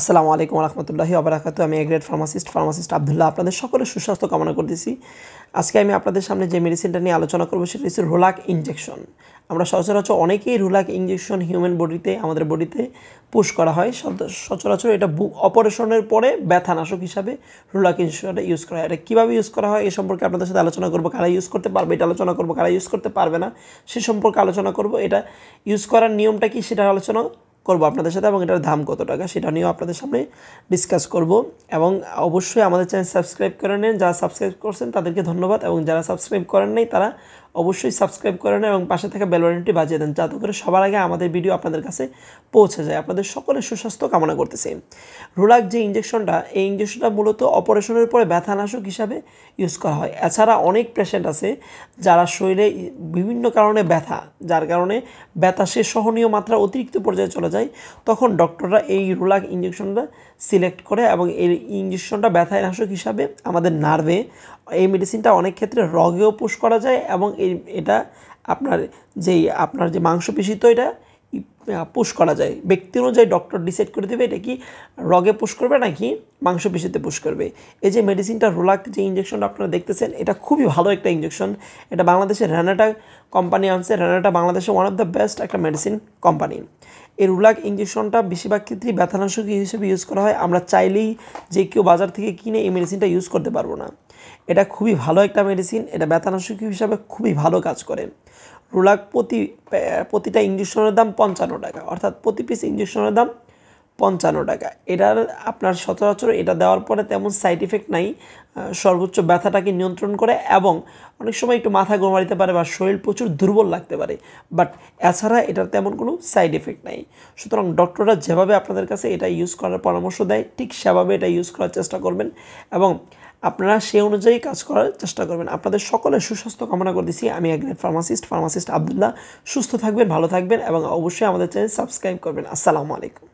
আসসালামু আলাইকুম রহমতুল্লাহ আবরাকাত আমি এগ্রেড ফার্মাসিস্ট ফার্মাসিস্ট আবদুল্লাহ আপনাদের সকলের সুস্বাস্থ্য কামনা করতেছি আজকে আমি আপনাদের সামনে যে মেডিসিনটা নিয়ে আলোচনা করবো সেটা হচ্ছে রোলাক ইঞ্জেকশন আমরা সচরাচর অনেকেই রোলাক ইঞ্জেকশন হিউম্যান বডিতে আমাদের বডিতে পুশ করা হয় সচরাচর এটা অপারেশনের পরে ব্যথানাশক হিসাবে রোলাক ইঞ্জেকশনটা ইউজ করা হয় এটা কীভাবে ইউজ করা হয় এ সম্পর্কে আপনাদের সাথে আলোচনা করবো কারা ইউজ করতে পারবে এটা আলোচনা করবো কারা ইউজ করতে পারবে না সে সম্পর্কে আলোচনা করব এটা ইউজ করার নিয়মটা কি সেটা আলোচনা করব আপনাদের সাথে এবং এটার দাম কত টাকা সেটা নিয়েও আপনাদের সামনে ডিসকাস করব এবং অবশ্যই আমাদের চ্যানেল সাবস্ক্রাইব করে নেন যারা সাবস্ক্রাইব করছেন তাদেরকে ধন্যবাদ এবং যারা সাবস্ক্রাইব করেন নাই তারা অবশ্যই সাবস্ক্রাইব করে নেন এবং পাশে থাকা বেলবাটনটি বাজিয়ে দেন যাতে করে সবার আগে আমাদের ভিডিও আপনাদের কাছে পৌঁছে যায় আপনাদের সকলের সুস্বাস্থ্য কামনা করতেছি রোলাক যে ইঞ্জেকশনটা এই ইঞ্জেকশনটা মূলত অপারেশনের পরে ব্যথানাশক হিসাবে ইউজ করা হয় এছাড়া অনেক পেশেন্ট আছে যারা শরীরে বিভিন্ন কারণে ব্যথা যার কারণে ব্যথা সে সহনীয় মাত্রা অতিরিক্ত পর্যায়ে চলে যায় তখন ডক্টররা এই রোলাক ইঞ্জেকশনটা সিলেক্ট করে এবং এই ইঞ্জেকশনটা ব্যথানাশক হিসাবে আমাদের নার্ভে এই মেডিসিনটা অনেক ক্ষেত্রে রগেও পুশ করা যায় এবং এটা আপনার যেই আপনার যে মাংসপেশি তো এটা পুষ করা যায় ব্যক্তি অনুযায়ী ডক্টর ডিসাইড করে দেবে এটা কি রগে পুষ করবে নাকি মাংসপেশিতে পুষ করবে এই যে মেডিসিনটা রোলাক যে ইঞ্জেকশনটা আপনারা দেখতেছেন এটা খুবই ভালো একটা ইঞ্জেকশন এটা বাংলাদেশের রানাটা কোম্পানি আনছে রানাটা বাংলাদেশের ওয়ান অফ দ্য বেস্ট একটা মেডিসিন কোম্পানি এই রুলাক ইঞ্জেকশনটা বেশিরভাগ ক্ষেত্রেই ব্যথানাশক হিসেবে ইউজ করা হয় আমরা চাইলেই যে কেউ বাজার থেকে কিনে এই মেডিসিনটা ইউজ করতে পারবো না এটা খুবই ভালো একটা মেডিসিন এটা ব্যথানাশক হিসাবে খুবই ভালো কাজ করে রুলাক প্রতি প্রতিটা ইঞ্জেকশনের দাম পঞ্চান্ন টাকা অর্থাৎ প্রতি পিস ইঞ্জেকশনের দাম পঞ্চান্ন টাকা এটার আপনার সচরাচর এটা দেওয়ার পরে তেমন সাইড ইফেক্ট নাই সর্বোচ্চ ব্যথাটাকে নিয়ন্ত্রণ করে এবং অনেক সময় একটু মাথা গোমারিতে পারে বা শরীর প্রচুর দুর্বল লাগতে পারে বাট এছাড়া এটার তেমন কোনো সাইড ইফেক্ট নাই সুতরাং ডক্টররা যেভাবে আপনাদের কাছে এটা ইউজ করার পরামর্শ দেয় ঠিক সেভাবে এটা ইউজ করার চেষ্টা করবেন এবং আপনারা সেই অনুযায়ী কাজ করার চেষ্টা করবেন আপনাদের সকলে সুস্বাস্থ্য কামনা করে করতেছি আমি একজন ফার্মাসিস্ট ফার্মাসিস্ট আবদুল্লাহ সুস্থ থাকবেন ভালো থাকবেন এবং অবশ্যই আমাদের চ্যানেল সাবস্ক্রাইব করবেন আসসালামু আলাইকুম